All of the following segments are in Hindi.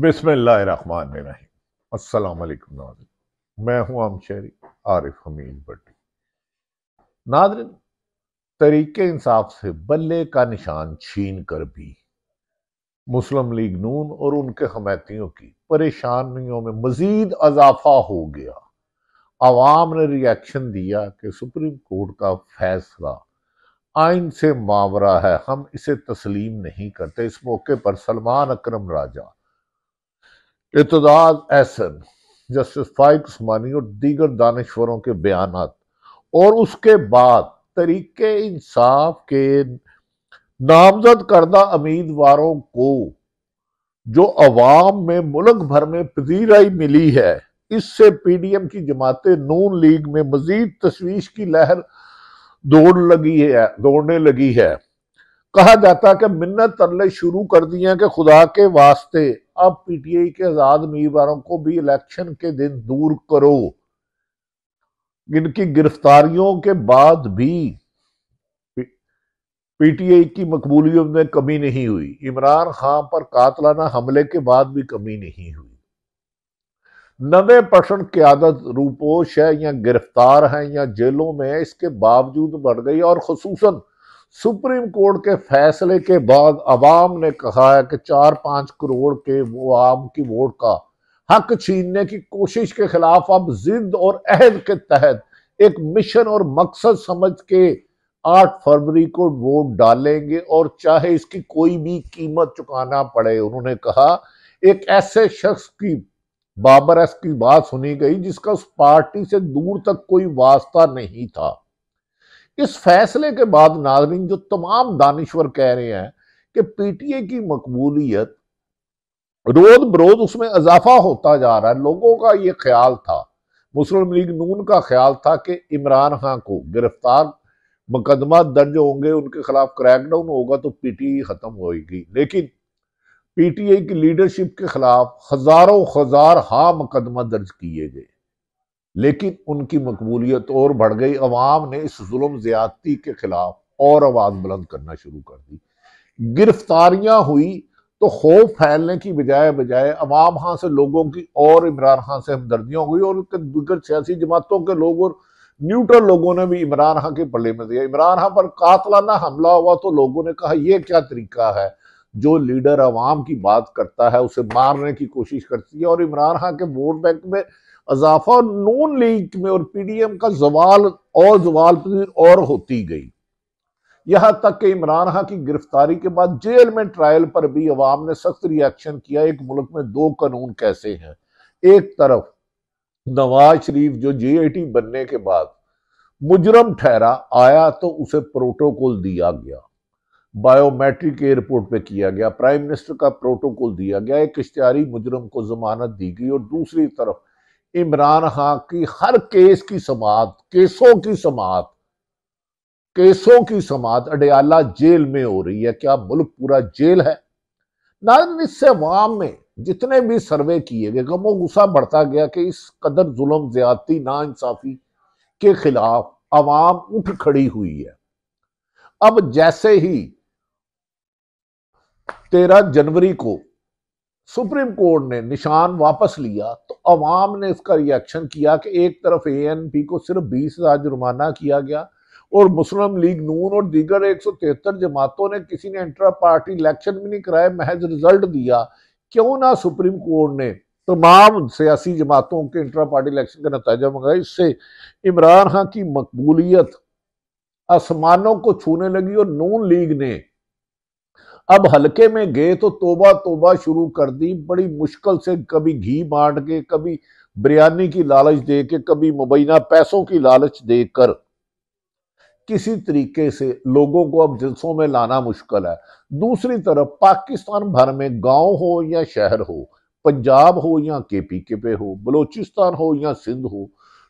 बिसमीम मैं हूं आम शहरी आरिफ हमीद भट्टी नाजरन तरीके इंसाफ से बल्ले का निशान छीन कर भी मुस्लिम लीग नून और उनके हमैतियों की परेशानियों में मजीद अजाफा हो गया आवाम ने रिएक्शन दिया कि सुप्रीम कोर्ट का फैसला आइन से मावरा है हम इसे तस्लीम नहीं करते इस मौके पर सलमान अक्रम राजा इतदाद एसन जस्टिस फाइक उस्मानी और दीगर दानश्वरों के बयान और उसके बाद तरीके इंसाफ के नामजद करदा उम्मीदवारों को जो अवाम में मुल्क भर में पजीराई मिली है इससे पीडीएम की जमातें नून लीग में मजीद तशवीश की लहर दौड़ लगी है दौड़ने लगी है कहा जाता कि मिन्नत तरले शुरू कर दी हैं कि खुदा के वास्ते अब पीटीआई के आजाद उम्मीदवारों को भी इलेक्शन के दिन दूर करो इनकी गिरफ्तारियों के बाद भी पीटीआई की मकबूलियत में कमी नहीं हुई इमरान खान पर कातलाना हमले के बाद भी कमी नहीं हुई नबे परसेंट क्यादत रूपोश है या गिरफ्तार है या जेलों में इसके बावजूद बढ़ गई और खसूसन सुप्रीम कोर्ट के फैसले के बाद अवाम ने कहा है कि चार पांच करोड़ के वो आम की वोट का हक छीनने की कोशिश के खिलाफ अब जिद और अहद के तहत एक मिशन और मकसद समझ के आठ फरवरी को वोट डालेंगे और चाहे इसकी कोई भी कीमत चुकाना पड़े उन्होंने कहा एक ऐसे शख्स की बाबरस की बात सुनी गई जिसका उस पार्टी से दूर तक कोई वास्ता नहीं था इस फैसले के बाद नाजरीन जो तमाम दानश्वर कह रहे हैं कि पीटीए की मकबूलियत रोज बरोज उसमें इजाफा होता जा रहा है लोगों का ये ख्याल था मुस्लिम लीग नून का ख्याल था कि इमरान खान को गिरफ्तार मुकदमा दर्ज होंगे उनके खिलाफ क्रैकडाउन होगा तो पीटीए खत्म होगी लेकिन पीटीए की लीडरशिप के खिलाफ हजारों हजार हा मुकदमा दर्ज किए गए लेकिन उनकी मकबूलियत और बढ़ गई अवाम ने इस जुल्म ज्यादती के खिलाफ और आवाज़ बुलंद करना शुरू कर दी गिरफ्तारियां हुई तो खौफ फैलने की बजाय बजाय अवाम हाँ से लोगों की और इमरान खान से हमदर्दियां हुई और उनके दिग्गर सियासी जमातों के लोग और न्यूट्रल लोगों ने भी इमरान खां के पल्ले में दिया इमरान खां पर कातलाना हमला हुआ तो लोगों ने कहा यह क्या तरीका है जो लीडर अवाम की बात करता है उसे मारने की कोशिश करती है और इमरान खां के वोट बैंक में अजाफा नून लीग में और पीडीएम का जवाल और जवाल और होती गई यहाँ तक कि इमरान खां की गिरफ्तारी के बाद जेल में ट्रायल पर भी अवाम ने सख्त रिएक्शन किया एक मुल्क में दो कानून कैसे हैं एक तरफ नवाज शरीफ जो जे बनने के बाद मुजरम ठहरा आया तो उसे प्रोटोकॉल दिया गया बायोमेट्रिक एयरपोर्ट पे किया गया प्राइम मिनिस्टर का प्रोटोकॉल दिया गया एक इश्तारी मुजरम को जमानत दी गई और दूसरी तरफ इमरान खान की हर केस की समात केसों की समात केसों की समात अडयाला जेल में हो रही है क्या मुल्क पूरा जेल है नाजन इससे वाम में जितने भी सर्वे किए गए गमो गुस्सा बढ़ता गया कि इस कदर ज्यादा ज्यादती नाानसाफी के खिलाफ अवाम उठ खड़ी हुई है अब जैसे ही तेरह जनवरी को सुप्रीम कोर्ट ने निशान वापस लिया तो अवाम ने इसका रिएक्शन किया कि एक तरफ ए को सिर्फ बीस हज़ार जुर्माना किया गया और मुस्लिम लीग नून और दीगर एक सौ तिहत्तर जमातों ने किसी ने इंटरा पार्टी इलेक्शन भी नहीं कराए महज रिजल्ट दिया क्यों ना सुप्रीम कोर्ट ने तमाम सियासी जमातों के इंटरा पार्टी इलेक्शन का नतीजा मंगाया इससे इमरान खां की मकबूलियत आसमानों को छूने लगी और नून लीग ने अब हल्के में गए तो तोबा तोबा शुरू कर दी बड़ी मुश्किल से कभी घी बांट के कभी बिरयानी की लालच दे के कभी मुबैना पैसों की लालच देकर किसी तरीके से लोगों को अब जिल्सों में लाना मुश्किल है दूसरी तरफ पाकिस्तान भर में गांव हो या शहर हो पंजाब हो या के पी के पे हो बलूचिस्तान हो या सिंध हो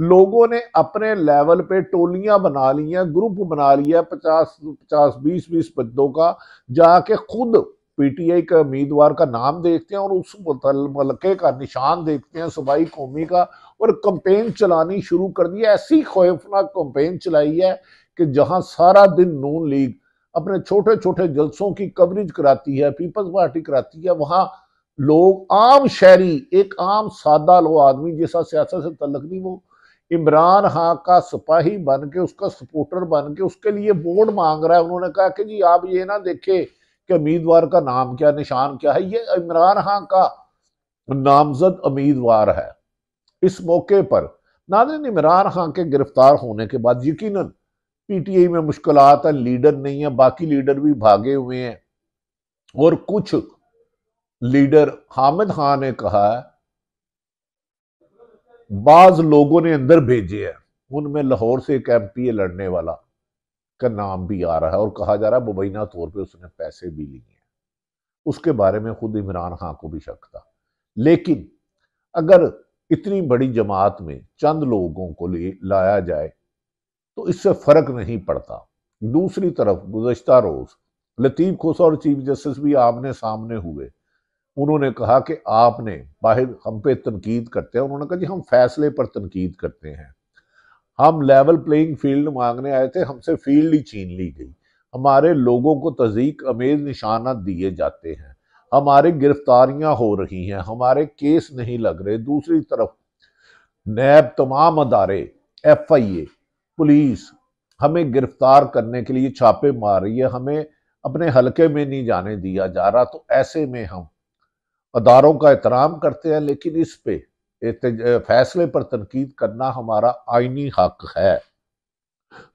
लोगों ने अपने लेवल पे टोलियां बना ली हैं ग्रुप बना लिया है पचास पचास बीस बीस बंदों का जाके खुद पीटीआई के उम्मीदवार का नाम देखते हैं और उस मलके का निशान देखते हैं सूबाई कौमी का और कंपेन चलानी शुरू कर दी ऐसी खौफनाक कंपेन चलाई है कि जहां सारा दिन नून लीग अपने छोटे छोटे जलसों की कवरेज कराती है पीपल्स पार्टी कराती है वहां लोग आम शहरी एक आम सादा लो आदमी जैसा सियासत से तलक नहीं वो इमरान खान का सिपाही बन के उसका सपोर्टर बन के उसके लिए वोट मांग रहा है उन्होंने कहा कि जी आप ये ना देखे कि उम्मीदवार का नाम क्या निशान क्या है ये इमरान खां का नामजद उम्मीदवार है इस मौके पर नादिन इमरान खान के गिरफ्तार होने के बाद यकीन पीटीआई में मुश्किल है लीडर नहीं है बाकी लीडर भी भागे हुए हैं और कुछ लीडर हामिद खान ने कहा है बाज लोगों ने अंदर भेजे हैं उनमें लाहौर से एक एम पी ए लड़ने वाला का नाम भी आ रहा है और कहा जा रहा है मुबैना तौर पर उसने पैसे भी लिए हैं उसके बारे में खुद इमरान खां को भी शक था लेकिन अगर इतनी बड़ी जमात में चंद लोगों को ले लाया जाए तो इससे फ़र्क नहीं पड़ता दूसरी तरफ गुजशत रोज़ लतीफ़ खोसा और चीफ जस्टिस भी आमने सामने हुए उन्होंने कहा कि आपने बाहिर हम पे तनकीद करते हैं उन्होंने कहा जी हम फैसले पर तनकीद करते हैं हम लेवल प्लेइंग फील्ड मांगने आए थे हमसे फील्ड ही छीन ली गई हमारे लोगों को तजीक अमेज निशाना दिए जाते हैं हमारे गिरफ्तारियां हो रही हैं हमारे केस नहीं लग रहे दूसरी तरफ नैब तमाम अदारे एफ आई ए पुलिस हमें गिरफ्तार करने के लिए छापे मार रही है हमें अपने हलके में नहीं जाने दिया जा रहा तो ऐसे में हम अदारों का एहतराम करते हैं लेकिन इस पे फैसले पर तनकीद करना हमारा आइनी हक है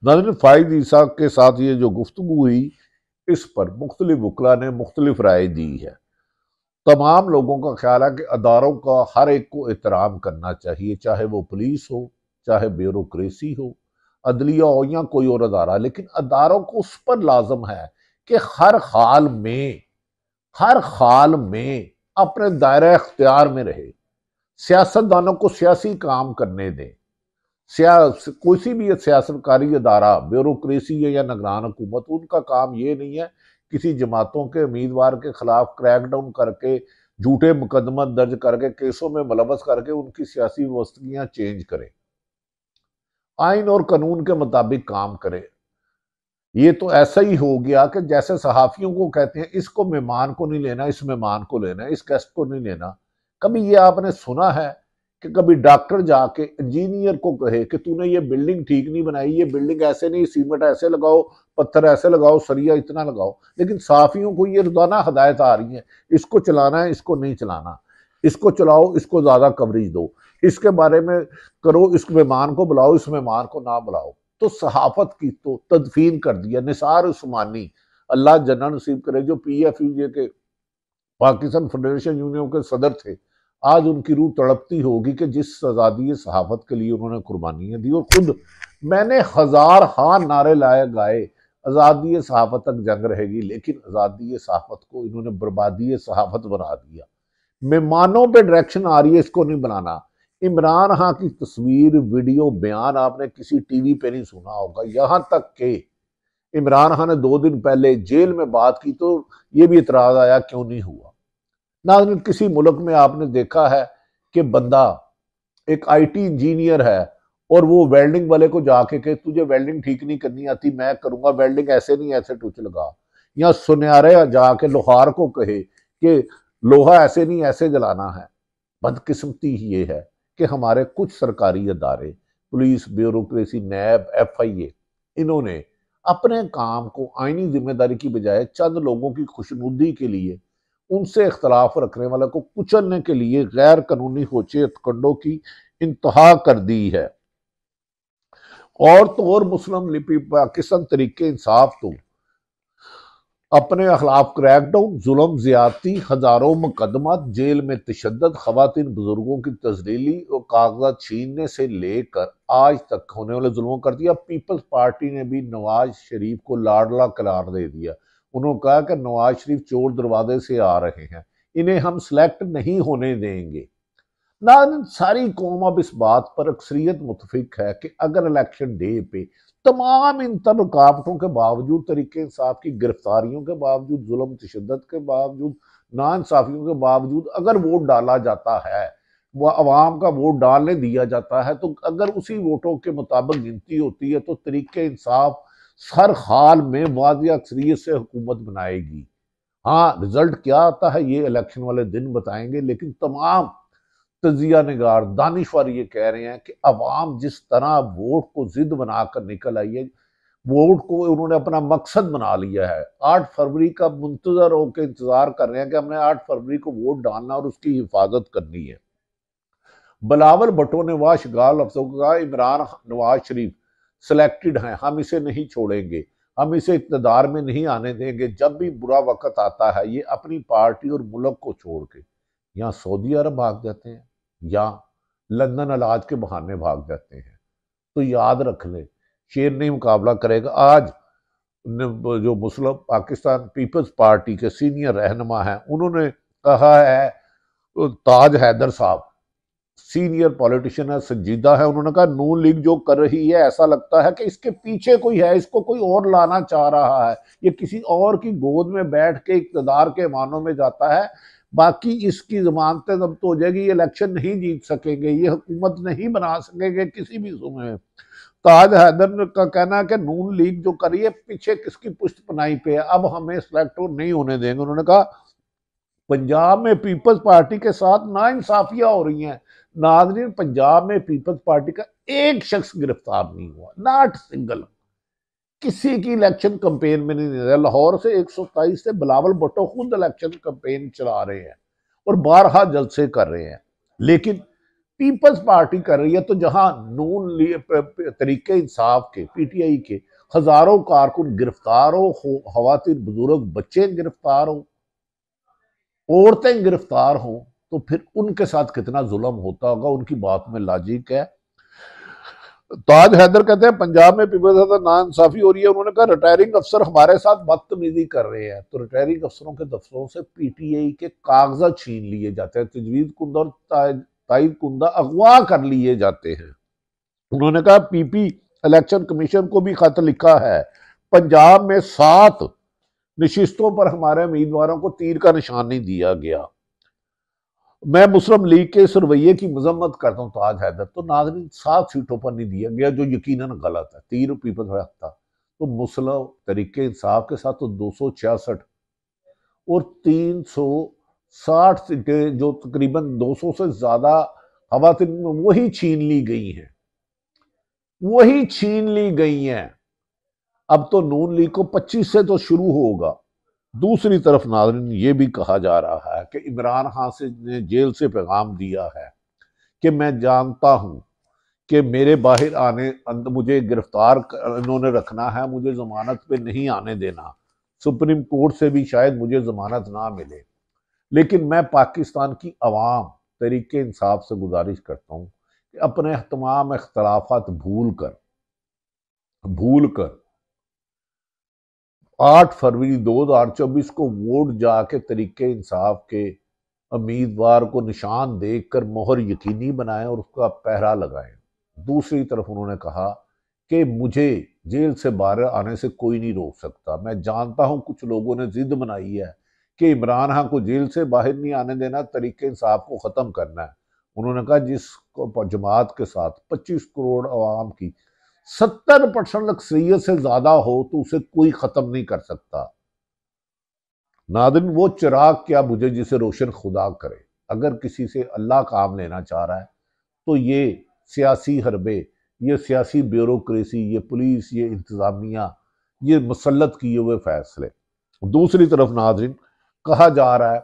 नजर फायद ईसा के साथ ये जो गुफ्तु हुई इस पर मुख्तलिफ वकला ने मुख्तलिफ राय दी है तमाम लोगों का ख्याल है कि अदारों का हर एक को एहतराम करना चाहिए चाहे वो पुलिस हो चाहे ब्यूरोसी हो अदलिया हो या कोई और अदारा लेकिन अदारों को उस पर लाजम है कि हर हाल में हर हाल में अपने दायरा अख्तियार में रहे सियासतदानों को सियासी काम करने दें कोई भी सियासतकारी अदारा ब्यूरोसी है या नगरान हुकूमत उनका काम ये नहीं है किसी जमातों के उम्मीदवार के खिलाफ क्रैकडाउन करके झूठे मुकदमा दर्ज करके केसों में मुलवस करके उनकी सियासी व्यवस्थियाँ चेंज करें आइन और कानून के मुताबिक काम करें ये तो ऐसा ही हो गया कि जैसे सहाफ़ियों को कहते हैं इसको मेहमान को नहीं लेना इस मेहमान को लेना इस गेस्ट को नहीं लेना कभी ये आपने सुना है कि कभी डॉक्टर जाके इंजीनियर को कहे कि तूने ये बिल्डिंग ठीक नहीं बनाई ये बिल्डिंग ऐसे नहीं सीमेंट ऐसे लगाओ पत्थर ऐसे लगाओ सरिया इतना लगाओ लेकिन सहाफ़ियों को ये रोजाना हदायत आ रही है इसको चलाना है इसको नहीं चलाना इसको चलाओ इसको ज़्यादा कवरेज दो इसके बारे में करो इस मेहमान को बुलाओ इस मेहमान को ना बुलाओ तो सहाफत की तो तदफीन कर दिया निसार उस्मानी अल्लाह जन्ना नसीब करे जो पी एफ यू के पाकिस्तान फेडरेशन यूनियन के सदर थे आज उनकी रूह तड़पती होगी कि जिस आज़ादी सहाफत के लिए उन्होंने कुर्बानियाँ दी और खुद मैंने हज़ार हाँ नारे लाए गाए आज़ादी सहाफत तक जंग रहेगी लेकिन आज़ादी सहाफत को इन्होंने बर्बादी सहाफत बना दिया मेहमानों पे डायरेक्शन आ रही है इसको नहीं बनाना इमरान खां की तस्वीर वीडियो बयान आपने किसी टीवी पे नहीं सुना होगा यहाँ तक के इमरान खान ने दो दिन पहले जेल में बात की तो ये भी इतराज़ आया क्यों नहीं हुआ ना तो किसी मुल्क में आपने देखा है कि बंदा एक आईटी इंजीनियर है और वो वेल्डिंग वाले को जाके के तुझे वेल्डिंग ठीक नहीं करनी आती मैं करूँगा वेल्डिंग ऐसे नहीं ऐसे टूच लगा या सुनारे जाके लोहार को कहे कि लोहा ऐसे नहीं ऐसे जलाना है बदकिस्मती ये है कि हमारे कुछ सरकारी अदारे police bureaucracy NAB F I A इन्होंने अपने काम को आइनी जिम्मेदारी की बजाय चंद लोगों की खुशनुदी के लिए उनसे इख्तलाफ रखने वाले को कुचलने के लिए गैर कानूनी होचे हथकंडों की इंतहा कर दी है और तो और मुस्लिम लिपि पाकिस्तान तरीके इंसाफ तो अपने अखलाफ क्रैकडाउन जुलम ज्यादती हज़ारों मुकदमा जेल में तशद खुवान बुजुर्गों की तजलीली और कागजात छीनने से लेकर आज तक होने वाले जुल्मों कर दिया पीपल्स पार्टी ने भी नवाज शरीफ को लाडला करार दे दिया उन्होंने कहा कि नवाज शरीफ चोर दरवाजे से आ रहे हैं इन्हें हम सेलेक्ट नहीं होने देंगे नाजन सारी कौम अब इस बात पर अक्सरियत मुतफिक है कि अगर इलेक्शन डे पे तमाम इन रुकावटों के बावजूद तरीके इंसाफ की गिरफ्तारियों के बावजूद जुल्म तशद के बावजूद नासाफियों के बावजूद अगर वोट डाला जाता है वह आवाम का वोट डालने दिया जाता है तो अगर उसी वोटों के मुताबिक गिनती होती है तो तरीके इंसाफ हर हाल में वाजिया अक्सरीत से हुकूमत बनाएगी हाँ रिजल्ट क्या आता है ये इलेक्शन वाले दिन बताएंगे लेकिन तमाम तजिया नगार दानिशवर ये कह रहे हैं कि अवाम जिस तरह वोट को जिद बनाकर निकल आई है वोट को उन्होंने अपना मकसद बना लिया है आठ फरवरी का मुंतजर होकर इंतज़ार कर रहे हैं कि हमने आठ फरवरी को वोट डालना और उसकी हिफाजत करनी है बलावल भट्टो ने वाह शगाल का कहा इमरान नवाज शरीफ सिलेक्टेड हैं हम इसे नहीं छोड़ेंगे हम इसे इकतदार में नहीं आने देंगे जब भी बुरा वक्त आता है ये अपनी पार्टी और मुल्क को छोड़ के यहाँ सऊदी अरब भाग जाते हैं या लंदन अलाज के बहाने भाग जाते हैं तो याद रख ले शेर नहीं मुकाबला करेगा आज जो मुस्लिम पाकिस्तान पीपल्स पार्टी के सीनियर रहनमा हैं उन्होंने कहा है ताज हैदर साहब सीनियर पॉलिटिशियन है संजीदा है उन्होंने कहा नून लीग जो कर रही है ऐसा लगता है कि इसके पीछे कोई है इसको कोई और लाना चाह रहा है ये किसी और की गोद में बैठ के इकतदार के मानों में जाता है बाकी इसकी जमानतें जब्त तो हो जाएगी ये इलेक्शन नहीं जीत सकेंगे ये हुकूमत नहीं बना सकेंगे किसी भी समय में तो ताज हैदर का कहना है कि नून लीग जो करी है पीछे किसकी पुष्ट पनाई पे है अब हमें सिलेक्ट नहीं होने देंगे उन्होंने कहा पंजाब में पीपल्स पार्टी के साथ नाइंसाफियाँ हो रही हैं नाजरीन पंजाब में पीपल्स पार्टी का एक शख्स गिरफ्तार नहीं हुआ नॉट सिंगल किसी की इलेक्शन कंपेन में नहीं रहा लाहौर से एक सौ सताईस से बिलावल भुट्टो खुद इलेक्शन कंपेन चला रहे हैं और बारहा जलसे कर रहे हैं लेकिन पीपल्स पार्टी कर रही है तो जहां नून तरीके इंसाफ के पीटीआई के हजारों कारकुन गिरफ्तार हो खातिन बुजुर्ग बच्चे गिरफ्तार हो औरतें गिरफ्तार हों तो फिर उनके साथ कितना जुल्म होता होगा उनकी बात में लॉजिक है ताज हैदर कहते हैं पंजाब में पीपल ज्यादा इंसाफी हो रही है उन्होंने कहा रिटायरिंग अफसर हमारे साथ बदतमीजी कर रहे हैं तो रिटायरिंग अफसरों के दफ्तरों से पीटीआई के कागजा छीन लिए जाते हैं तजवीज कुंदा और ताइद कुंदा अगवा कर लिए जाते हैं उन्होंने कहा पीपी इलेक्शन कमीशन को भी खत लिखा है पंजाब में सात नशिस्तों पर हमारे उम्मीदवारों को तीर का निशान नहीं दिया गया मैं मुस्लिम लीग के इस रवैये की मजम्मत करता हूँ ताज हैदर तो नाजरीन सात सीटों पर नहीं दिया गया जो यकीन गलत है तीन पीपल हक था तो मुस्लिम तरीके इंसाफ के साथ तो दो सौ छियासठ और तीन सौ साठ सीटें जो तकरीबन दो सौ से ज़्यादा खातन वही छीन ली गई हैं वही छीन ली गई हैं अब तो नून लीग को पच्चीस से तो शुरू होगा दूसरी तरफ नाजरन ये भी कहा जा रहा है कि इमरान खान से ने जेल से पैगाम दिया है कि मैं जानता हूँ कि मेरे बाहर आने मुझे गिरफ्तार इन्होंने रखना है मुझे ज़मानत पे नहीं आने देना सुप्रीम कोर्ट से भी शायद मुझे ज़मानत ना मिले लेकिन मैं पाकिस्तान की आवाम तरीके इंसाफ से गुजारिश करता हूँ कि अपने तमाम अख्तलाफात भूल कर भूल कर आठ फरवरी दो हजार चौबीस को वोट जाके तरीके इंसाफ के उम्मीदवार को निशान कर मोहर यकीनी बनाएं और उसका पहरा लगाएं दूसरी तरफ उन्होंने कहा कि मुझे जेल से बाहर आने से कोई नहीं रोक सकता मैं जानता हूं कुछ लोगों ने जिद बनाई है कि इमरान खान को जेल से बाहर नहीं आने देना तरीके इंसाफ को ख़त्म करना है उन्होंने कहा जिस जमात के साथ पच्चीस करोड़ आवाम की सत्तर परसेंट अक्सरियत से ज्यादा हो तो उसे कोई खत्म नहीं कर सकता नादिन वो चिराग क्या बुझे जिसे रोशन खुदा करे अगर किसी से अल्लाह काम लेना चाह रहा है तो ये सियासी हरबे ये सियासी ब्यूरोसी ये पुलिस ये इंतज़ामिया ये मुसलत किए हुए फैसले दूसरी तरफ नाजरीन कहा जा रहा है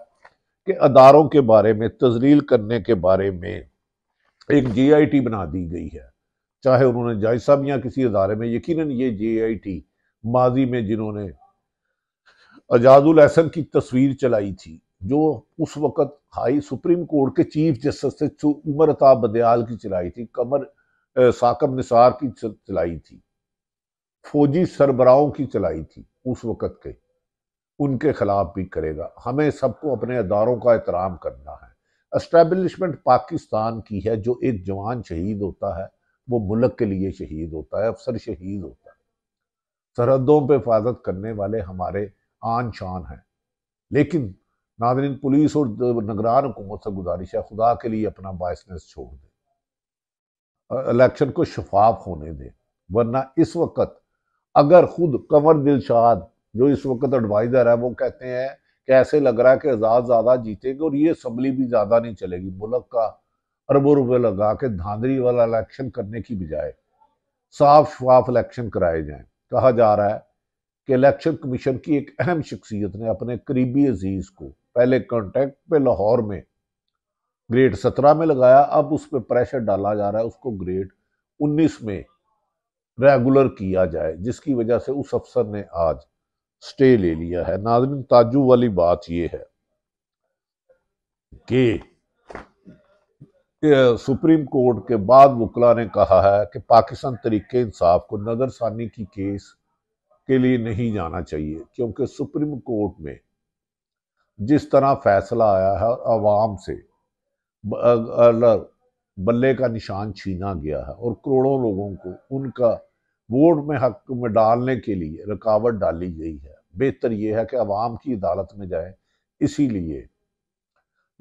कि अदारों के बारे में तजलील करने के बारे में एक टी बना दी गई है चाहे उन्होंने जायसा साहब या किसी अदारे में यकीन ये जे आई टी माजी में जिन्होंने अजाजुल अहसन की तस्वीर चलाई थी जो उस वक़्त हाई सुप्रीम कोर्ट के चीफ जस्टिस से उमर अताब बदयाल की चलाई थी कमर साकब निसार की चलाई थी फौजी सरबराहों की चलाई थी उस वक़्त के उनके खिलाफ भी करेगा हमें सबको अपने अदारों का एहतराम करना है एस्टेब्लिशमेंट पाकिस्तान की है जो एक जवान शहीद होता है वो मुल्क के लिए शहीद होता है अफसर शहीद होता है सरहदों पर हिफाजत करने वाले हमारे आन शान हैं लेकिन नादरीन पुलिस और नगरान हुकूमत से गुजारिश है खुदा के लिए अपना बायसनेस छोड़ दें इलेक्शन को शफाफ होने दें वरना इस वक्त अगर खुद कंवर दिलशाद जो इस वक्त एडवाइज़र है वो कहते हैं कि ऐसे लग रहा है कि आज़ाद ज़्यादा जीतेंगे और ये असम्बली भी ज़्यादा नहीं चलेगी मुल्क का अरबों रुपए लगा के धांधली वाला इलेक्शन करने की बजाय साफ शाफ इलेक्शन कराए जाएं कहा जा रहा है कि इलेक्शन कमीशन की एक अहम शख्सियत ने अपने करीबी अजीज को पहले कॉन्टेक्ट पे लाहौर में ग्रेड सत्रह में लगाया अब उस पर प्रेशर डाला जा रहा है उसको ग्रेड उन्नीस में रेगुलर किया जाए जिसकी वजह से उस अफसर ने आज स्टे ले लिया है नाजमिन ताजु वाली बात यह है कि कि सुप्रीम कोर्ट के बाद वकला ने कहा है कि पाकिस्तान तरीके इंसाफ को नज़रसानी की केस के लिए नहीं जाना चाहिए क्योंकि सुप्रीम कोर्ट में जिस तरह फैसला आया है और आवाम से बल्ले का निशान छीना गया है और करोड़ों लोगों को उनका वोट में हक में डालने के लिए रुकावट डाली गई है बेहतर यह है कि आवाम की अदालत में जाए इसीलिए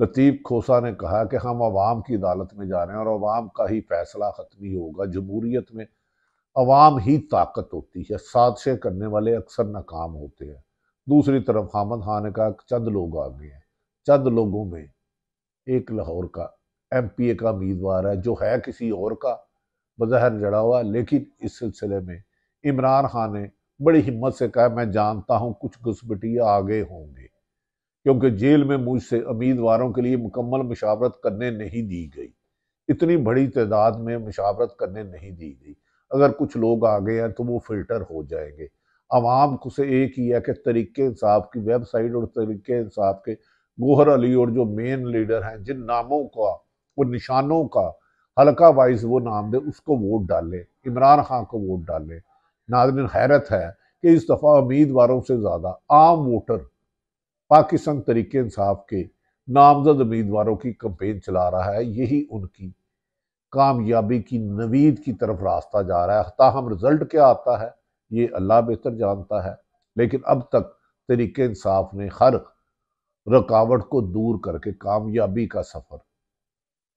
लतीफ़ खोसा ने कहा कि हम आवाम की अदालत में जा रहे हैं और आवाम का ही फैसला ख़त्मी होगा जमहूरीत में आवाम ही ताकत होती है साजिशें करने वाले अक्सर नाकाम होते हैं दूसरी तरफ हामद खान ने कहा चंद लोग आ गए हैं चंद लोगों में एक लाहौर का एम पी ए का उम्मीदवार है जो है किसी और का बजहर जड़ा हुआ लेकिन इस सिलसिले में इमरान खान ने बड़ी हिम्मत से कहा मैं जानता हूँ कुछ घुसपटिया आगे होंगे क्योंकि जेल में मुझसे उम्मीदवारों के लिए मुकम्मल मशावरत करने नहीं दी गई इतनी बड़ी तादाद में मशावरत करने नहीं दी गई अगर कुछ लोग आ गए हैं तो वो फिल्टर हो जाएंगे आवाम को से एक ही है कि तरीके इंसाफ की वेबसाइट और तरीके इंसाफ के गोहर अली और जो मेन लीडर हैं जिन नामों का वो निशानों का हल्का वाइज वो नाम दे उसको वोट डालें इमरान खान को वोट डालें नाजन हैरत है कि इस दफ़ा उम्मीदवारों से ज़्यादा आम वोटर पाकिस्तान तरीके इंसाफ के नामजद उम्मीदवारों की कंपेन चला रहा है यही उनकी कामयाबी की नवीद की तरफ रास्ता जा रहा है ताहम रिजल्ट क्या आता है ये अल्लाह बेहतर जानता है लेकिन अब तक तरीके इंसाफ ने हर रुकावट को दूर करके कामयाबी का सफ़र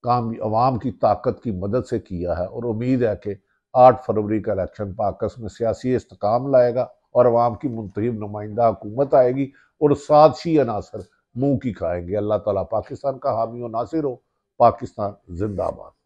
काम अवाम की ताकत की मदद से किया है और उम्मीद है कि आठ फरवरी का इलेक्शन पाकस में सियासी इस्तकाम लाएगा और अवाम की मुंतब नुमाइंदा हुकूमत आएगी और साजशी अनासर मुंह की खाएंगे अल्लाह ताला पाकिस्तान का हामी और नासिर हो पाकिस्तान जिंदाबाद